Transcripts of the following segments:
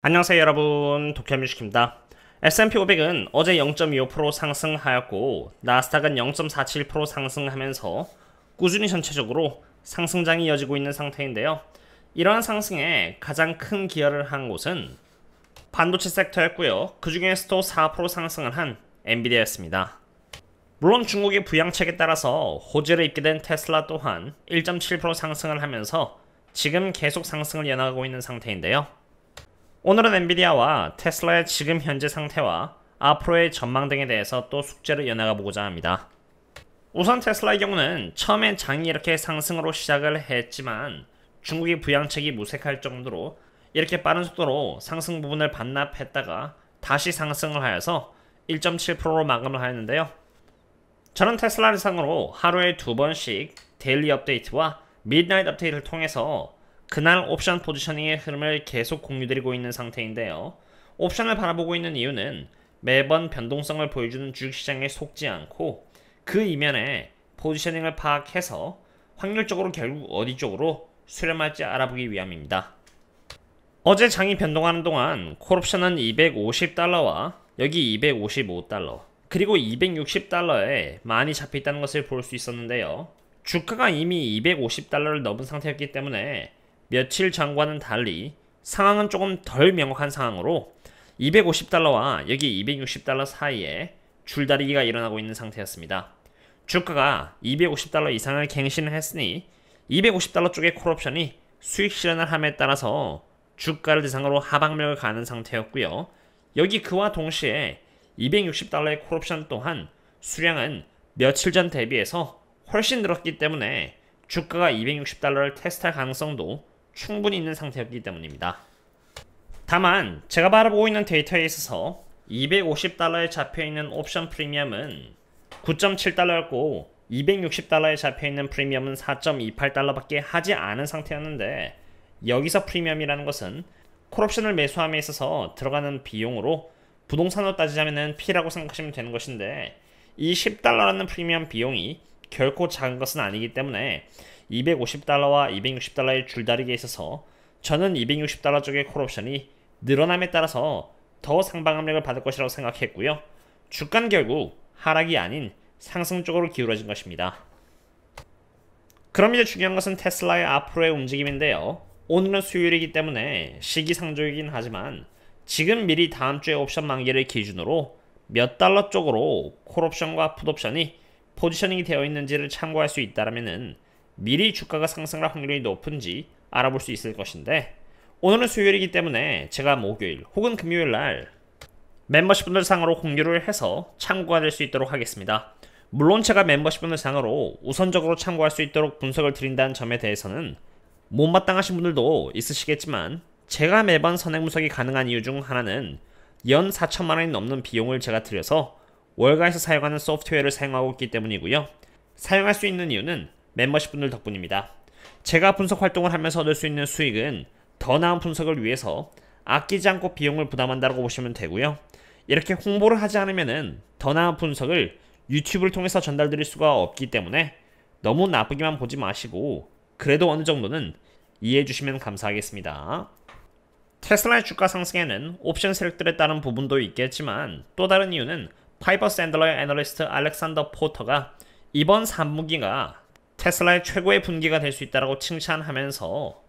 안녕하세요 여러분 도쿄뮤직입니다 S&P 500은 어제 0.25% 상승하였고 나스닥은 0.47% 상승하면서 꾸준히 전체적으로 상승장이 이어지고 있는 상태인데요 이러한 상승에 가장 큰 기여를 한 곳은 반도체 섹터였고요 그 중에서도 4% 상승을 한 엔비디아였습니다 물론 중국의 부양책에 따라서 호재를 입게 된 테슬라 또한 1.7% 상승을 하면서 지금 계속 상승을 이어나고 있는 상태인데요 오늘은 엔비디아와 테슬라의 지금 현재 상태와 앞으로의 전망 등에 대해서 또 숙제를 연나가 보고자 합니다. 우선 테슬라의 경우는 처음엔 장이 이렇게 상승으로 시작을 했지만 중국의 부양책이 무색할 정도로 이렇게 빠른 속도로 상승 부분을 반납했다가 다시 상승을 하여서 1.7%로 마감을 하였는데요. 저는 테슬라를 상으로 하루에 두 번씩 데일리 업데이트와 미드나잇 업데이트를 통해서 그날 옵션 포지셔닝의 흐름을 계속 공유드리고 있는 상태인데요. 옵션을 바라보고 있는 이유는 매번 변동성을 보여주는 주식시장에 속지 않고 그 이면에 포지셔닝을 파악해서 확률적으로 결국 어디 쪽으로 수렴할지 알아보기 위함입니다. 어제 장이 변동하는 동안 콜옵션은 250달러와 여기 255달러 그리고 260달러에 많이 잡혀있다는 것을 볼 수 있었는데요. 주가가 이미 250달러를 넘은 상태였기 때문에 며칠 전과는 달리 상황은 조금 덜 명확한 상황으로 250달러와 여기 260달러 사이에 줄다리기가 일어나고 있는 상태였습니다. 주가가 250달러 이상을 갱신을 했으니 250달러 쪽의 콜옵션이 수익 실현을 함에 따라서 주가를 대상으로 하방력을 가는 상태였고요. 여기 그와 동시에 260달러의 콜옵션 또한 수량은 며칠 전 대비해서 훨씬 늘었기 때문에 주가가 260달러를 테스트할 가능성도 충분히 있는 상태였기 때문입니다. 다만 제가 바라보고 있는 데이터에 있어서 250달러에 잡혀있는 옵션 프리미엄은 9.7달러였고 260달러에 잡혀있는 프리미엄은 4.28달러밖에 하지 않은 상태였는데 여기서 프리미엄이라는 것은 콜옵션을 매수함에 있어서 들어가는 비용으로 부동산으로 따지자면 P라고 생각하시면 되는 것인데 이 10달러라는 프리미엄 비용이 결코 작은 것은 아니기 때문에 250달러와 260달러의 줄다리기에 있어서 저는 260달러 쪽의 콜옵션이 늘어남에 따라서 더 상방 압력을 받을 것이라고 생각했고요. 주가는 결국 하락이 아닌 상승 쪽으로 기울어진 것입니다. 그럼 이제 중요한 것은 테슬라의 앞으로의 움직임인데요. 오늘은 수요일이기 때문에 시기상조이긴 하지만 지금 미리 다음 주에 옵션 만기를 기준으로 몇 달러 쪽으로 콜옵션과 풋옵션이 포지셔닝이 되어 있는지를 참고할 수 있다면 라 미리 주가가 상승할 확률이 높은지 알아볼 수 있을 것인데 오늘은 수요일이기 때문에 제가 목요일 혹은 금요일 날 멤버십분들 상으로 공유를 해서 참고가 될 수 있도록 하겠습니다. 물론 제가 멤버십분들 상으로 우선적으로 참고할 수 있도록 분석을 드린다는 점에 대해서는 못마땅하신 분들도 있으시겠지만 제가 매번 선행 분석이 가능한 이유 중 하나는 연 4천만 원이 넘는 비용을 제가 들여서 월가에서 사용하는 소프트웨어를 사용하고 있기 때문이고요. 사용할 수 있는 이유는 멤버십 분들 덕분입니다. 제가 분석 활동을 하면서 얻을 수 있는 수익은 더 나은 분석을 위해서 아끼지 않고 비용을 부담한다고 보시면 되고요. 이렇게 홍보를 하지 않으면 더 나은 분석을 유튜브를 통해서 전달드릴 수가 없기 때문에 너무 나쁘기만 보지 마시고 그래도 어느 정도는 이해해 주시면 감사하겠습니다. 테슬라의 주가 상승에는 옵션 세력들에 따른 부분도 있겠지만 또 다른 이유는 파이버 샌들러의 애널리스트 알렉산더 포터가 이번 3분기가 테슬라의 최고의 분기가 될 수 있다고 칭찬하면서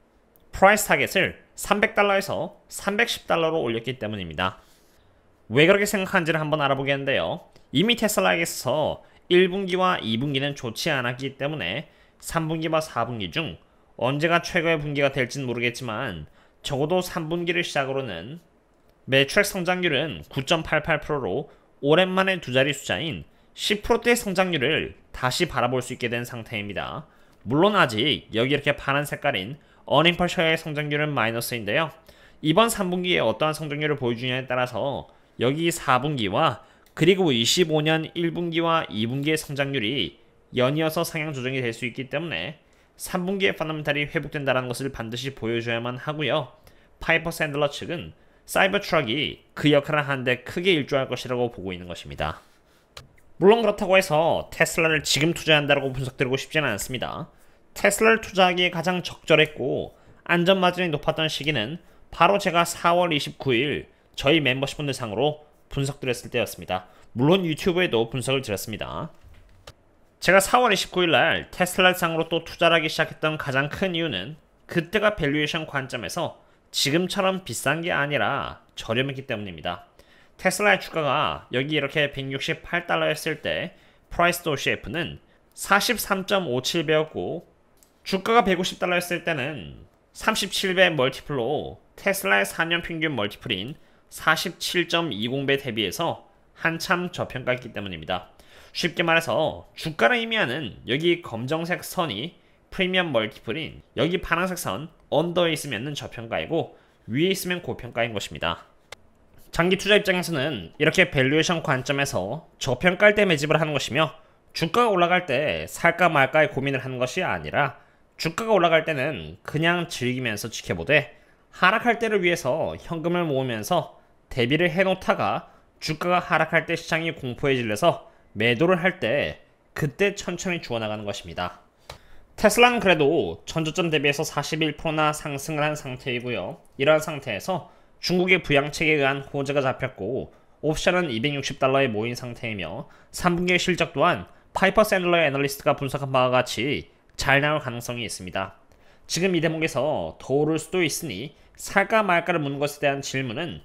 프라이스 타겟을 300달러에서 310달러로 올렸기 때문입니다. 왜 그렇게 생각하는지를 한번 알아보겠는데요. 이미 테슬라에게서 1분기와 2분기는 좋지 않았기 때문에 3분기와 4분기 중 언제가 최고의 분기가 될진 모르겠지만 적어도 3분기를 시작으로는 매출 성장률은 9.88%로 오랜만에 두 자리 숫자인 10%대 성장률을 다시 바라볼 수 있게 된 상태입니다. 물론 아직 여기 이렇게 파란 색깔인 어닝펄셔의 성장률은 마이너스인데요. 이번 3분기에 어떠한 성장률을 보여주냐에 따라서 여기 4분기와 그리고 25년 1분기와 2분기의 성장률이 연이어서 상향 조정이 될 수 있기 때문에 3분기에 파나멘탈이 회복된다는 것을 반드시 보여줘야만 하고요. 파이퍼 샌들러 측은 사이버 트럭이 그 역할을 하는데 크게 일조할 것이라고 보고 있는 것입니다. 물론 그렇다고 해서 테슬라를 지금 투자한다고 분석드리고 싶지는 않습니다. 테슬라를 투자하기에 가장 적절했고 안전마진이 높았던 시기는 바로 제가 4월 29일 저희 멤버십분들 상으로 분석드렸을 때였습니다. 물론 유튜브에도 분석을 드렸습니다. 제가 4월 29일 날 테슬라 상으로 또 투자를 하기 시작했던 가장 큰 이유는 그때가 밸류에이션 관점에서 지금처럼 비싼 게 아니라 저렴했기 때문입니다. 테슬라의 주가가 여기 이렇게 168달러였을 때 프라이스도 CF는 43.57배였고 주가가 150달러였을 때는 37배 멀티플로 테슬라의 4년 평균 멀티플인 47.20배 대비해서 한참 저평가했기 때문입니다. 쉽게 말해서 주가를 의미하는 여기 검정색 선이 프리미엄 멀티플인 여기 파란색 선 언더에 있으면 저평가이고 위에 있으면 고평가인 것입니다. 장기 투자 입장에서는 이렇게 밸류에이션 관점에서 저평가할 때 매집을 하는 것이며 주가가 올라갈 때 살까 말까의 고민을 하는 것이 아니라 주가가 올라갈 때는 그냥 즐기면서 지켜보되 하락할 때를 위해서 현금을 모으면서 대비를 해놓다가 주가가 하락할 때 시장이 공포에 질려서 매도를 할 때 그때 천천히 주워나가는 것입니다. 테슬라는 그래도 전조점 대비해서 41%나 상승을 한 상태이고요. 이러한 상태에서 중국의 부양책에 의한 호재가 잡혔고 옵션은 260달러에 모인 상태이며 3분기 실적 또한 파이퍼 샌들러의 애널리스트가 분석한 바와 같이 잘 나올 가능성이 있습니다. 지금 이 대목에서 더 오를 수도 있으니 살까 말까를 묻는 것에 대한 질문은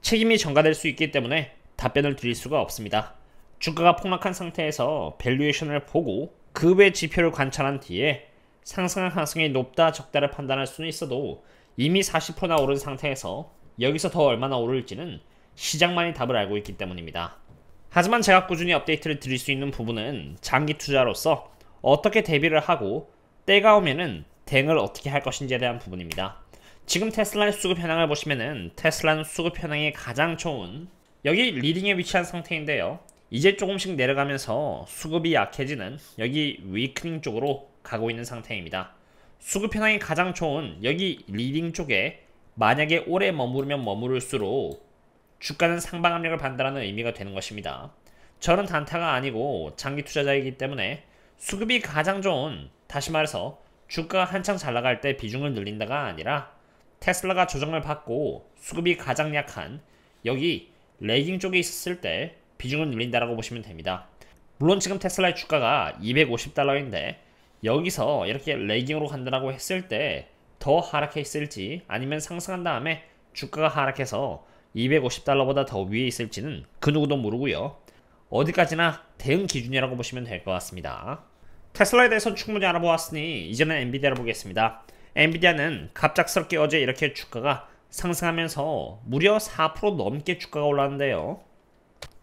책임이 전가될 수 있기 때문에 답변을 드릴 수가 없습니다. 주가가 폭락한 상태에서 밸류에이션을 보고 그 외 지표를 관찰한 뒤에 상승할 가능성이 높다 적다를 판단할 수는 있어도 이미 40%나 오른 상태에서 여기서 더 얼마나 오를지는 시장만이 답을 알고 있기 때문입니다. 하지만 제가 꾸준히 업데이트를 드릴 수 있는 부분은 장기 투자로서 어떻게 대비를 하고 때가 오면은 대을 어떻게 할 것인지에 대한 부분입니다. 지금 테슬라의 수급 현황을 보시면은 테슬라는 수급 현황이 가장 좋은 여기 리딩에 위치한 상태인데요. 이제 조금씩 내려가면서 수급이 약해지는 여기 위크닝 쪽으로 가고 있는 상태입니다. 수급 현황이 가장 좋은 여기 리딩 쪽에 만약에 오래 머무르면 머무를수록 주가는 상방 압력을 받는다는 의미가 되는 것입니다. 저는 단타가 아니고 장기 투자자이기 때문에 수급이 가장 좋은 다시 말해서 주가가 한창 잘 나갈 때 비중을 늘린다가 아니라 테슬라가 조정을 받고 수급이 가장 약한 여기 레깅 쪽에 있었을 때 비중을 늘린다라고 보시면 됩니다. 물론 지금 테슬라의 주가가 250달러인데 여기서 이렇게 레깅으로 간다라고 했을 때더 하락해 있을지 아니면 상승한 다음에 주가가 하락해서 250달러보다 더 위에 있을지는 그 누구도 모르고요. 어디까지나 대응 기준이라고 보시면 될 것 같습니다. 테슬라에 대해서 충분히 알아보았으니 이제는 엔비디아를 보겠습니다. 엔비디아는 갑작스럽게 어제 이렇게 주가가 상승하면서 무려 4% 넘게 주가가 올랐는데요.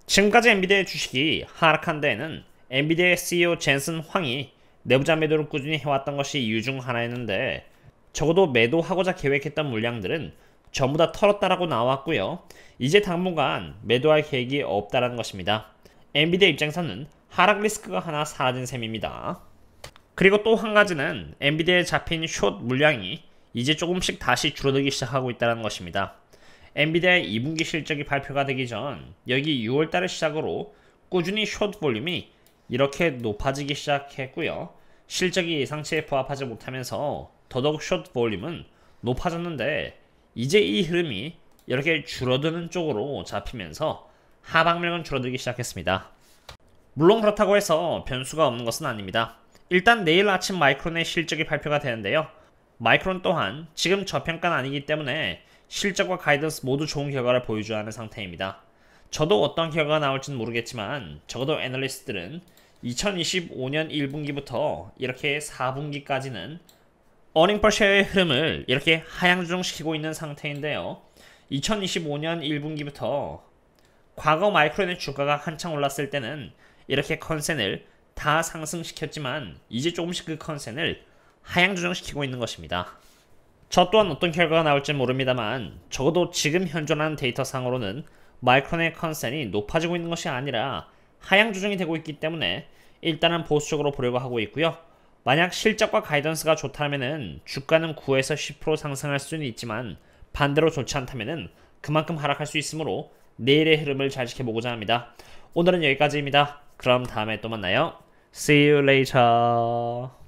지금까지 엔비디아의 주식이 하락한 데에는 엔비디아의 CEO 젠슨 황이 내부자 매도를 꾸준히 해왔던 것이 이유 중 하나였는데 적어도 매도하고자 계획했던 물량들은 전부 다 털었다라고 나왔고요. 이제 당분간 매도할 계획이 없다라는 것입니다. 엔비디아 입장에서는 하락 리스크가 하나 사라진 셈입니다. 그리고 또 한 가지는 엔비디아에 잡힌 숏 물량이 이제 조금씩 다시 줄어들기 시작하고 있다는 것입니다. 엔비디아의 2분기 실적이 발표가 되기 전 여기 6월달을 시작으로 꾸준히 숏 볼륨이 이렇게 높아지기 시작했고요. 실적이 예상치에 부합하지 못하면서 더더욱 숏 볼륨은 높아졌는데 이제 이 흐름이 이렇게 줄어드는 쪽으로 잡히면서 하방밀은 줄어들기 시작했습니다. 물론 그렇다고 해서 변수가 없는 것은 아닙니다. 일단 내일 아침 마이크론의 실적이 발표가 되는데요. 마이크론 또한 지금 저평가는 아니기 때문에 실적과 가이던스 모두 좋은 결과를 보여줘야 하는 상태입니다. 저도 어떤 결과가 나올지는 모르겠지만 적어도 애널리스트들은 2025년 1분기부터 이렇게 4분기까지는 어닝 퍼쉐어의 흐름을 이렇게 하향조정시키고 있는 상태인데요. 2025년 1분기부터 과거 마이크론의 주가가 한창 올랐을 때는 이렇게 컨센을 다 상승시켰지만 이제 조금씩 그 컨센을 하향 조정시키고 있는 것입니다. 저 또한 어떤 결과가 나올지 모릅니다만 적어도 지금 현존하는 데이터상으로는 마이크론의 컨센이 높아지고 있는 것이 아니라 하향 조정이 되고 있기 때문에 일단은 보수적으로 보려고 하고 있고요. 만약 실적과 가이던스가 좋다면 주가는 9에서 10% 상승할 수는 있지만 반대로 좋지 않다면 그만큼 하락할 수 있으므로 내일의 흐름을 잘 지켜보고자 합니다. 오늘은 여기까지입니다. 그럼 다음에 또 만나요. See you later.